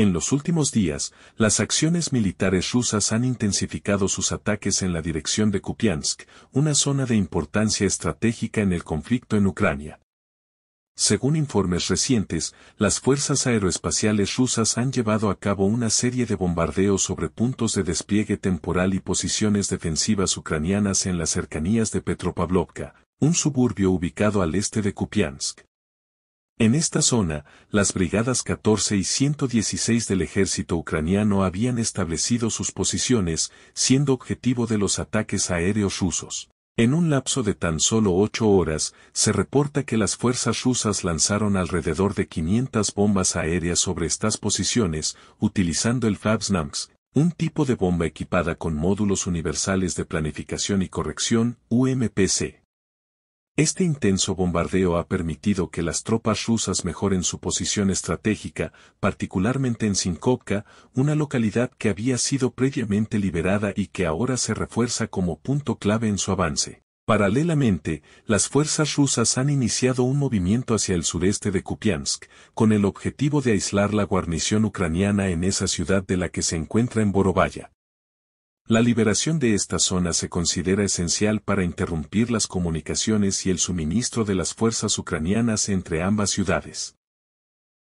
En los últimos días, las acciones militares rusas han intensificado sus ataques en la dirección de Kupiansk, una zona de importancia estratégica en el conflicto en Ucrania. Según informes recientes, las fuerzas aeroespaciales rusas han llevado a cabo una serie de bombardeos sobre puntos de despliegue temporal y posiciones defensivas ucranianas en las cercanías de Petropavlovka, un suburbio ubicado al este de Kupiansk. En esta zona, las brigadas 14 y 116 del ejército ucraniano habían establecido sus posiciones, siendo objetivo de los ataques aéreos rusos. En un lapso de tan solo ocho horas, se reporta que las fuerzas rusas lanzaron alrededor de 500 bombas aéreas sobre estas posiciones, utilizando el FABSNAMS, un tipo de bomba equipada con módulos universales de planificación y corrección, UMPC. Este intenso bombardeo ha permitido que las tropas rusas mejoren su posición estratégica, particularmente en Sinkovka, una localidad que había sido previamente liberada y que ahora se refuerza como punto clave en su avance. Paralelamente, las fuerzas rusas han iniciado un movimiento hacia el sureste de Kupiansk, con el objetivo de aislar la guarnición ucraniana en esa ciudad de la que se encuentra en Borovaya. La liberación de esta zona se considera esencial para interrumpir las comunicaciones y el suministro de las fuerzas ucranianas entre ambas ciudades.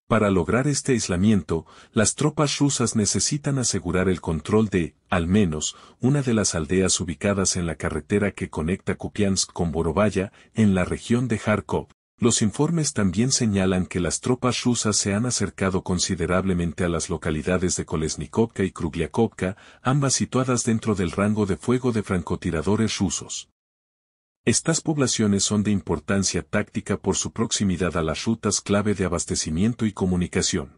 Para lograr este aislamiento, las tropas rusas necesitan asegurar el control de, al menos, una de las aldeas ubicadas en la carretera que conecta Kupiansk con Borovaya, en la región de Kharkov. Los informes también señalan que las tropas rusas se han acercado considerablemente a las localidades de Kolesnikovka y Krugliakovka, ambas situadas dentro del rango de fuego de francotiradores rusos. Estas poblaciones son de importancia táctica por su proximidad a las rutas clave de abastecimiento y comunicación.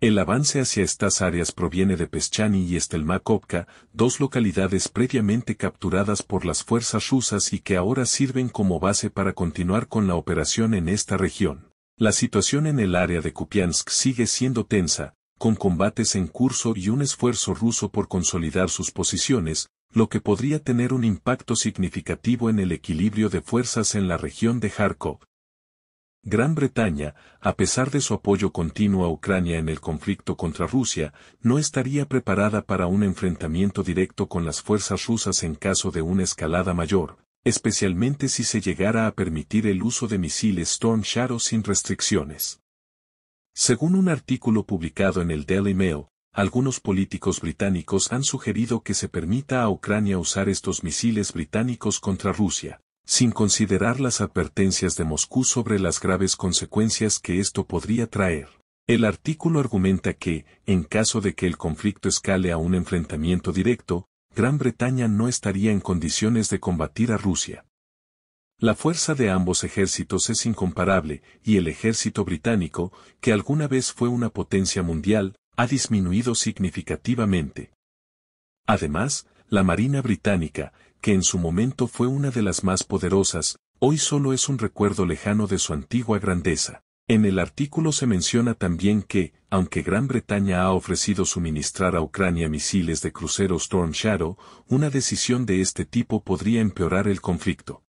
El avance hacia estas áreas proviene de Peschani y Estelmakovka, dos localidades previamente capturadas por las fuerzas rusas y que ahora sirven como base para continuar con la operación en esta región. La situación en el área de Kupiansk sigue siendo tensa, con combates en curso y un esfuerzo ruso por consolidar sus posiciones, lo que podría tener un impacto significativo en el equilibrio de fuerzas en la región de Kharkov, Gran Bretaña, a pesar de su apoyo continuo a Ucrania en el conflicto contra Rusia, no estaría preparada para un enfrentamiento directo con las fuerzas rusas en caso de una escalada mayor, especialmente si se llegara a permitir el uso de misiles Storm Shadow sin restricciones. Según un artículo publicado en el Daily Mail, algunos políticos británicos han sugerido que se permita a Ucrania usar estos misiles británicos contra Rusia sin considerar las advertencias de Moscú sobre las graves consecuencias que esto podría traer. El artículo argumenta que, en caso de que el conflicto escale a un enfrentamiento directo, Gran Bretaña no estaría en condiciones de combatir a Rusia. La fuerza de ambos ejércitos es incomparable, y el ejército británico, que alguna vez fue una potencia mundial, ha disminuido significativamente. Además, la Marina británica, que en su momento fue una de las más poderosas, hoy solo es un recuerdo lejano de su antigua grandeza. En el artículo se menciona también que, aunque Gran Bretaña ha ofrecido suministrar a Ucrania misiles de crucero Storm Shadow, una decisión de este tipo podría empeorar el conflicto.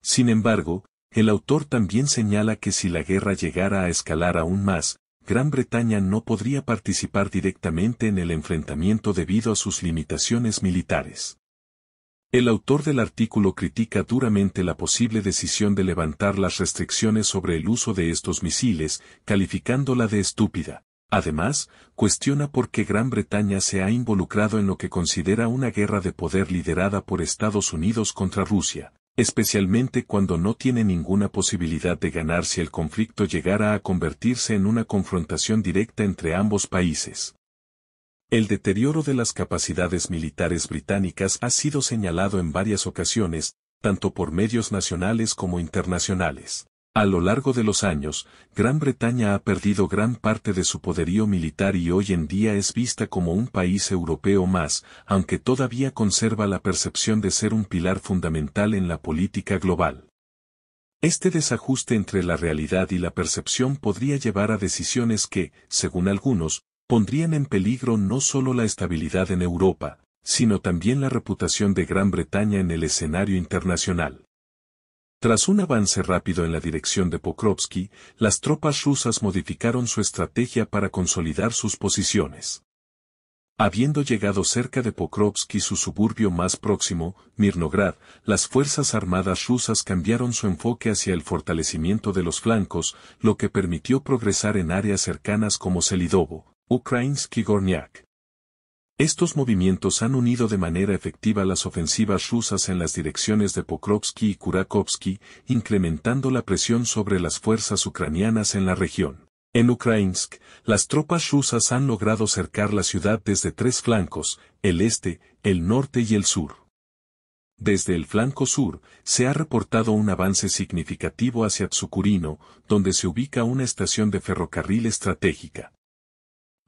Sin embargo, el autor también señala que si la guerra llegara a escalar aún más, Gran Bretaña no podría participar directamente en el enfrentamiento debido a sus limitaciones militares. El autor del artículo critica duramente la posible decisión de levantar las restricciones sobre el uso de estos misiles, calificándola de estúpida. Además, cuestiona por qué Gran Bretaña se ha involucrado en lo que considera una guerra de poder liderada por Estados Unidos contra Rusia, especialmente cuando no tiene ninguna posibilidad de ganar si el conflicto llegara a convertirse en una confrontación directa entre ambos países. El deterioro de las capacidades militares británicas ha sido señalado en varias ocasiones, tanto por medios nacionales como internacionales. A lo largo de los años, Gran Bretaña ha perdido gran parte de su poderío militar y hoy en día es vista como un país europeo más, aunque todavía conserva la percepción de ser un pilar fundamental en la política global. Este desajuste entre la realidad y la percepción podría llevar a decisiones que, según algunos, pondrían en peligro no solo la estabilidad en Europa, sino también la reputación de Gran Bretaña en el escenario internacional. Tras un avance rápido en la dirección de Pokrovsky, las tropas rusas modificaron su estrategia para consolidar sus posiciones. Habiendo llegado cerca de Pokrovsky su suburbio más próximo, Mirnograd, las Fuerzas Armadas rusas cambiaron su enfoque hacia el fortalecimiento de los flancos, lo que permitió progresar en áreas cercanas como Selidovo, y Gorniak. Estos movimientos han unido de manera efectiva las ofensivas rusas en las direcciones de Pokrovsky y Kurakovsky, incrementando la presión sobre las fuerzas ucranianas en la región. En Ukrainsk, las tropas rusas han logrado cercar la ciudad desde tres flancos, el este, el norte y el sur. Desde el flanco sur, se ha reportado un avance significativo hacia Tsukurino, donde se ubica una estación de ferrocarril estratégica.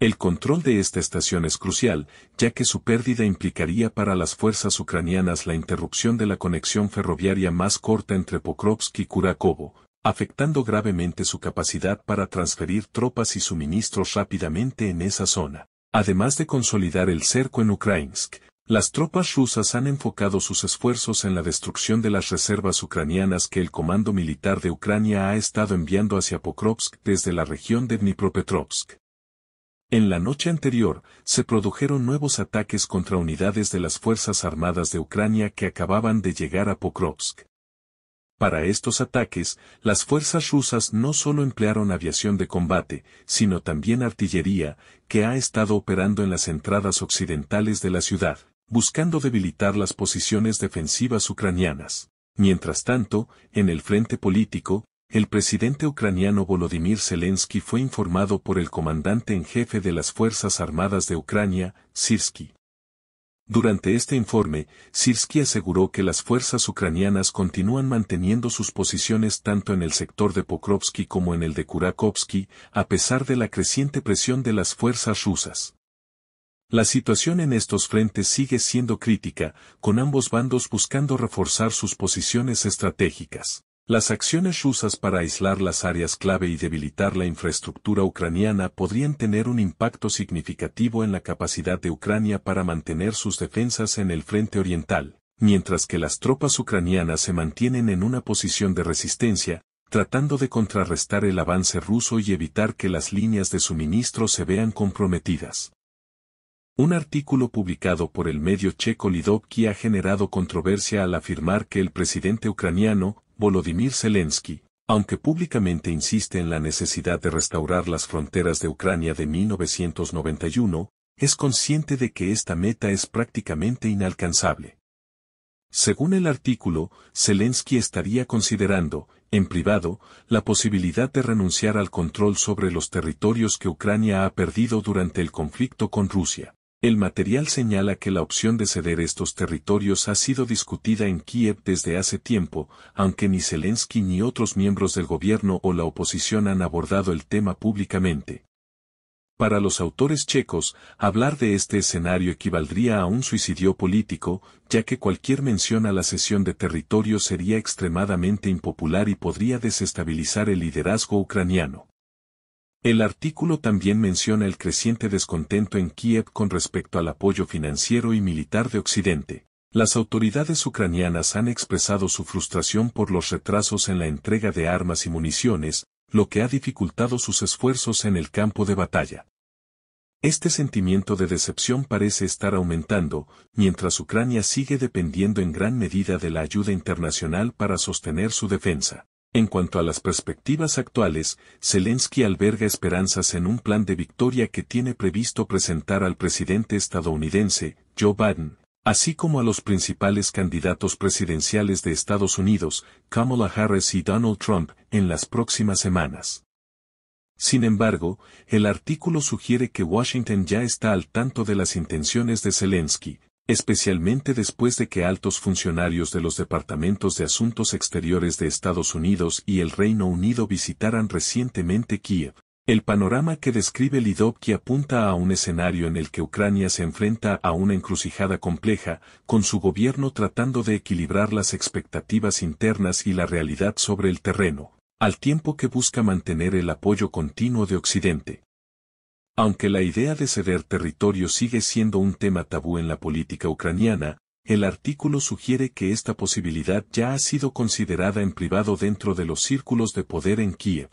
El control de esta estación es crucial, ya que su pérdida implicaría para las fuerzas ucranianas la interrupción de la conexión ferroviaria más corta entre Pokrovsk y Kurakovo, afectando gravemente su capacidad para transferir tropas y suministros rápidamente en esa zona. Además de consolidar el cerco en Ukrainsk, las tropas rusas han enfocado sus esfuerzos en la destrucción de las reservas ucranianas que el Comando Militar de Ucrania ha estado enviando hacia Pokrovsk desde la región de Dnipropetrovsk. En la noche anterior, se produjeron nuevos ataques contra unidades de las Fuerzas Armadas de Ucrania que acababan de llegar a Pokrovsk. Para estos ataques, las fuerzas rusas no solo emplearon aviación de combate, sino también artillería, que ha estado operando en las entradas occidentales de la ciudad, buscando debilitar las posiciones defensivas ucranianas. Mientras tanto, en el frente político, el presidente ucraniano Volodymyr Zelensky fue informado por el comandante en jefe de las Fuerzas Armadas de Ucrania, Sirsky. Durante este informe, Sirsky aseguró que las fuerzas ucranianas continúan manteniendo sus posiciones tanto en el sector de Pokrovsky como en el de Kurakovsky, a pesar de la creciente presión de las fuerzas rusas. La situación en estos frentes sigue siendo crítica, con ambos bandos buscando reforzar sus posiciones estratégicas. Las acciones rusas para aislar las áreas clave y debilitar la infraestructura ucraniana podrían tener un impacto significativo en la capacidad de Ucrania para mantener sus defensas en el frente oriental, mientras que las tropas ucranianas se mantienen en una posición de resistencia, tratando de contrarrestar el avance ruso y evitar que las líneas de suministro se vean comprometidas. Un artículo publicado por el medio checo Lidovki ha generado controversia al afirmar que el presidente ucraniano, Volodymyr Zelensky, aunque públicamente insiste en la necesidad de restaurar las fronteras de Ucrania de 1991, es consciente de que esta meta es prácticamente inalcanzable. Según el artículo, Zelensky estaría considerando, en privado, la posibilidad de renunciar al control sobre los territorios que Ucrania ha perdido durante el conflicto con Rusia. El material señala que la opción de ceder estos territorios ha sido discutida en Kiev desde hace tiempo, aunque ni Zelensky ni otros miembros del gobierno o la oposición han abordado el tema públicamente. Para los autores checos, hablar de este escenario equivaldría a un suicidio político, ya que cualquier mención a la cesión de territorio sería extremadamente impopular y podría desestabilizar el liderazgo ucraniano. El artículo también menciona el creciente descontento en Kiev con respecto al apoyo financiero y militar de Occidente. Las autoridades ucranianas han expresado su frustración por los retrasos en la entrega de armas y municiones, lo que ha dificultado sus esfuerzos en el campo de batalla. Este sentimiento de decepción parece estar aumentando, mientras Ucrania sigue dependiendo en gran medida de la ayuda internacional para sostener su defensa. En cuanto a las perspectivas actuales, Zelensky alberga esperanzas en un plan de victoria que tiene previsto presentar al presidente estadounidense, Joe Biden, así como a los principales candidatos presidenciales de Estados Unidos, Kamala Harris y Donald Trump, en las próximas semanas. Sin embargo, el artículo sugiere que Washington ya está al tanto de las intenciones de Zelensky, especialmente después de que altos funcionarios de los Departamentos de Asuntos Exteriores de Estados Unidos y el Reino Unido visitaran recientemente Kiev. El panorama que describe Lidovki apunta a un escenario en el que Ucrania se enfrenta a una encrucijada compleja, con su gobierno tratando de equilibrar las expectativas internas y la realidad sobre el terreno, al tiempo que busca mantener el apoyo continuo de Occidente. Aunque la idea de ceder territorio sigue siendo un tema tabú en la política ucraniana, el artículo sugiere que esta posibilidad ya ha sido considerada en privado dentro de los círculos de poder en Kiev.